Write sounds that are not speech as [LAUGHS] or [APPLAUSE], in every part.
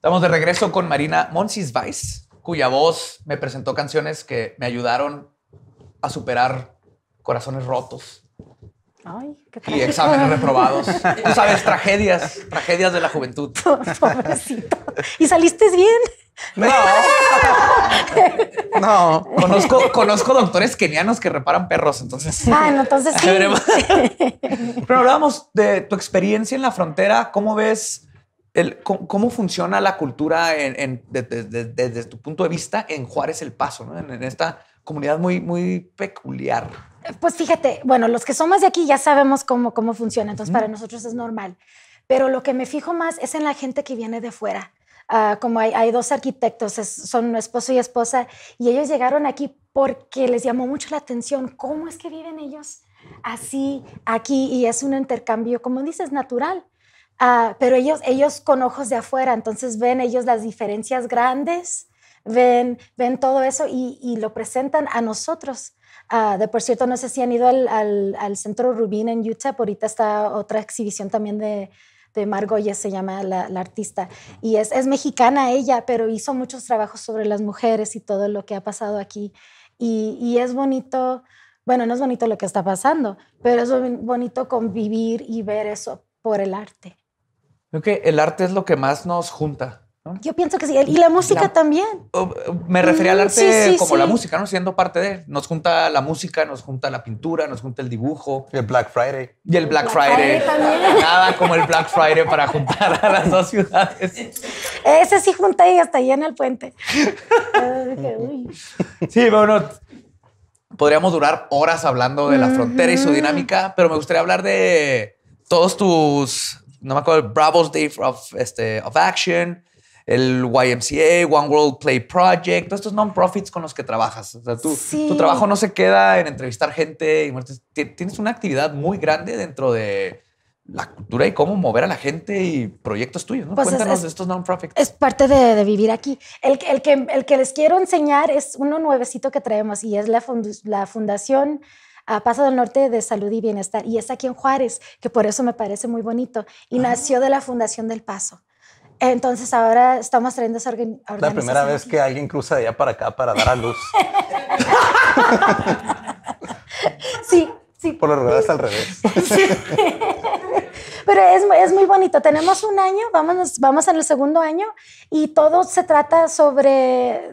Estamos de regreso con Marina Monsis Weiss, cuya voz me presentó canciones que me ayudaron a superar corazones rotos. y exámenes reprobados. [LAUGHS] Tú sabes, tragedias, tragedias de la juventud. [LAUGHS] Pobrecito. ¿Y saliste bien? No. [LAUGHS] no. Conozco, doctores kenianos que reparan perros, entonces. Ah, entonces sí. Pero hablábamos de tu experiencia en la frontera. ¿Cómo ves ¿Cómo funciona la cultura desde tu punto de vista en Juárez El Paso, ¿no? en, esta comunidad muy, muy peculiar? Eh, pues fíjate, bueno, los que somos de aquí ya sabemos cómo, cómo funciona, entonces para nosotros es normal. Pero lo que me fijo más es en la gente que viene de fuera. Ah, como hay, dos arquitectos, son esposo y esposa, y ellos llegaron aquí porque les llamó mucho la atención cómo es que viven ellos así aquí y es un intercambio, como dices, natural. Ah, pero ellos, ellos con ojos de afuera, entonces ven ellos las diferencias grandes, ven, ven todo eso y, lo presentan a nosotros. Ah, de por cierto, no sé si han ido al, Centro Rubín en Utah, ahorita está otra exhibición también de, de se llama la, artista, y es, mexicana ella, pero hizo muchos trabajos sobre las mujeres y todo lo que ha pasado aquí. y es bonito, bueno, no es bonito lo que está pasando, pero es bonito convivir y ver eso por el arte. Creo que el arte es lo que más nos junta. Yo pienso que sí. Y la música también. Me refería al mm, arte como la música, ¿no? Siendo parte de él. Nos junta la música, nos junta la pintura, nos junta el dibujo. Y el Black Friday. Y el Black, Friday. Nada como el Black Friday para juntar a las dos ciudades. Ese sí junta y hasta llena el puente. sí, bueno. Podríamos durar horas hablando de la frontera y su dinámica, pero me gustaría hablar de todos tus no me acuerdo, el Bravo's Day of, este, Action, el YMCA, One World Play Project, todos estos non-profits con los que trabajas. tu trabajo no se queda en entrevistar gente tienes una actividad muy grande dentro de la cultura y cómo mover a la gente y proyectos tuyos. Pues Cuéntanos de estos non-profits. Es parte de, vivir aquí. El, que, el que les quiero enseñar es uno nuevecito que traemos y es la, la Fundación a Paso del Norte de Salud y Bienestar, y es aquí en Juárez, que por eso me parece muy bonito, y nació de la Fundación del Paso. Entonces ahora estamos trayendo esa organización. La primera vez que alguien cruza de allá para acá para dar a luz. [LAUGHS] sí, sí. Por lo regular al revés. [LAUGHS] Pero es, muy bonito. Tenemos un año, vamos, vamos el segundo año y todo se trata sobre,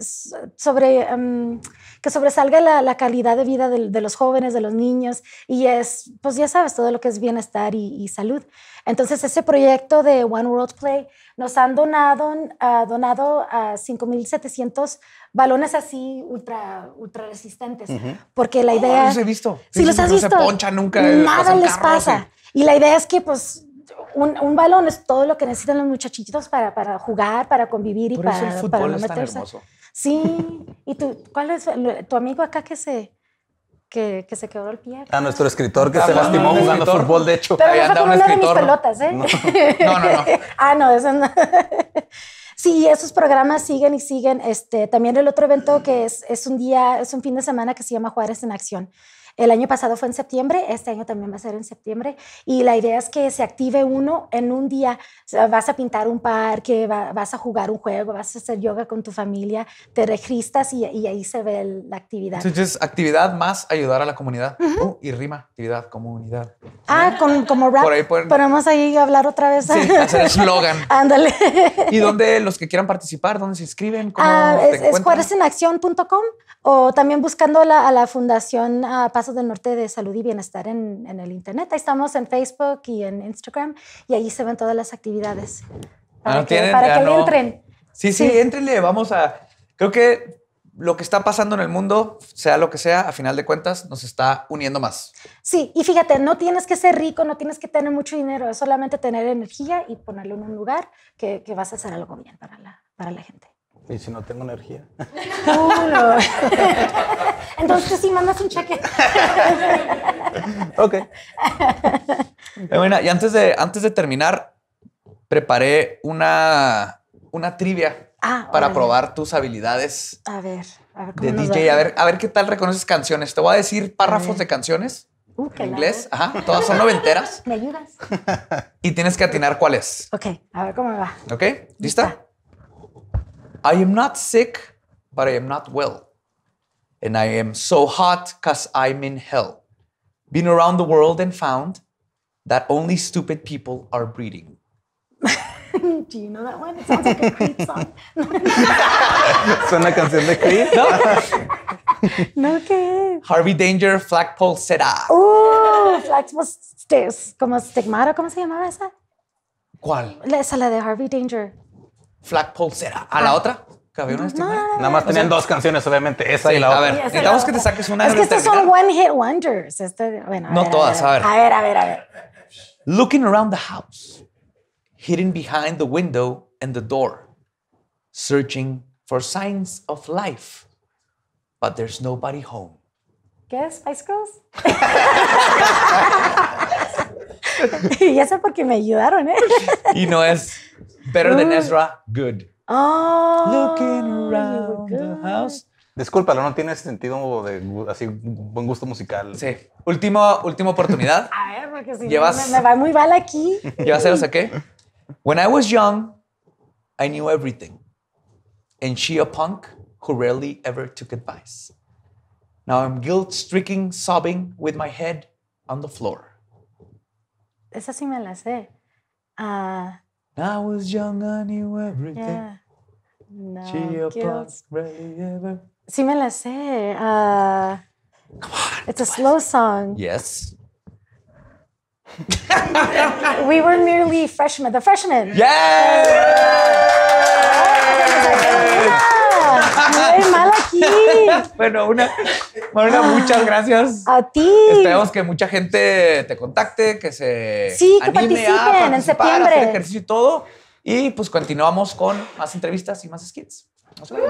sobre em, que sobresalga la, calidad de vida de, los jóvenes, de los niños, y es, pues ya sabes, todo lo que es bienestar y, salud. Entonces, ese proyecto de One World Play nos han donado, ah, donado a 5.700 balones así ultra, ultra resistentes, porque la idea... ¡No los he visto. Si los visto. se poncha nunca. Eh, Nada les pasa. Eh. Y la idea es que, pues, un, balón es todo lo que necesitan los muchachitos para, jugar, para convivir y para, no meterse. Tan hermoso. Sí, ¿y tú, cuál es tu amigo acá que se, que, que, se el pie. A ah, nuestro escritor que ah, se lastimó jugando fútbol, de hecho. Pero no fue ¿eh? No, no, no. [LAUGHS] ah, no, eso no. [LAUGHS] sí, esos programas siguen y siguen. Este, también el otro evento que es, es un día, es un fin de semana que se llama Juárez en Acción. El año pasado fue en septiembre, este año también va a ser en septiembre. Y la idea es que se active uno en un día. Vas a pintar un parque, vas a jugar un juego, vas a hacer yoga con tu familia, te registras y, ahí se ve la actividad. Entonces, actividad más ayudar a la comunidad. Uh, y rima, actividad, comunidad. Ah, con, como rap. Por ahí Podemos ahí hablar otra vez. Sí, hacer eslogan. [LAUGHS] Ándale. ¿Y dónde los que quieran participar, dónde se inscriben? ah, es, es o también buscando a la Fundación ah, del Norte de Salud y Bienestar en, el Internet. Ahí estamos en Facebook y en Instagram y ahí se ven todas las actividades. Ah, para que, ah, entren. Sí, sí, sí, éntrenle, vamos a... Creo que lo que está pasando en el mundo, sea lo que sea, a final de cuentas nos está uniendo más. Sí, y fíjate, no tienes que ser rico, no tienes que tener mucho dinero, es solamente tener energía y ponerlo en un lugar que, que vas a hacer algo bien para la, para la gente. ¿Y si no tengo energía? [LAUGHS] Entonces sí, mandas un cheque. ok. Eh, bueno, y antes de, antes de terminar, preparé una, una trivia ah, para probar tus habilidades. A ver, a ver De DJ, a ver, a ver qué tal reconoces canciones. Te voy a decir párrafos de canciones. Uh, en inglés, ajá, todas son noventeras. [LAUGHS] ¿Me ayudas? Y tienes que atinar cuáles Ok, a ver cómo va. Ok, ¿Lista? I am not sick, but I am not well. And I am so hot, cause I'm in hell. Been around the world and found that only stupid people are breeding. [LAUGHS] Do you know that one? It sounds like a Creed song. [LAUGHS] ¿Suena la canción de Creed? No. [LAUGHS] no, ¿qué Harvey Danger, Flagpole up. Ooh, Flagpole Stairs. Como estigmata, ¿cómo se llamaba esa? ¿Cuál? La, esa, la de Harvey Danger. Flagpole será. ¿A la ah. otra? Cabieron Nada más tenían dos canciones, obviamente, esa y la otra. A ver, necesitamos que te saques una. Es que estas son one hit wonders. Este, bueno, no ver, todas, a ver. A ver, a ver, a ver. Looking around the house, hidden behind the window and the door, searching for signs of life, but there's nobody home. ¿Qué es Spice Girls? [LAUGHS] [LAUGHS] y eso porque me ayudaron, ¿eh? y no es Better Than Ezra good. Oh, Looking around the house. Discúlpalo, no tiene sentido de así buen gusto musical. Sí. Último, última oportunidad. [LAUGHS] a ver, porque si me, va muy mal aquí. ¿Llevas? se saqué? When I was young, I knew everything. And she a punk who rarely ever took advice. Now I'm guilt stricken, sobbing with my head on the floor. Esa sí me la sé. Ah, I was young, I knew everything. Yeah. No guilt. Rarely ever. Sí me la sé. Uh, Come on. It's a slow song. Yes. [LAUGHS] we were merely freshmen. The freshmen. Yay! Yay! Yay! [LAUGHS] bueno, una, Marina, muchas gracias. A ti. Esperemos que mucha gente te contacte, que se sí, que participen en septiembre. hacer ejercicio y todo. Y pues continuamos con más entrevistas y más skits. Nos vemos.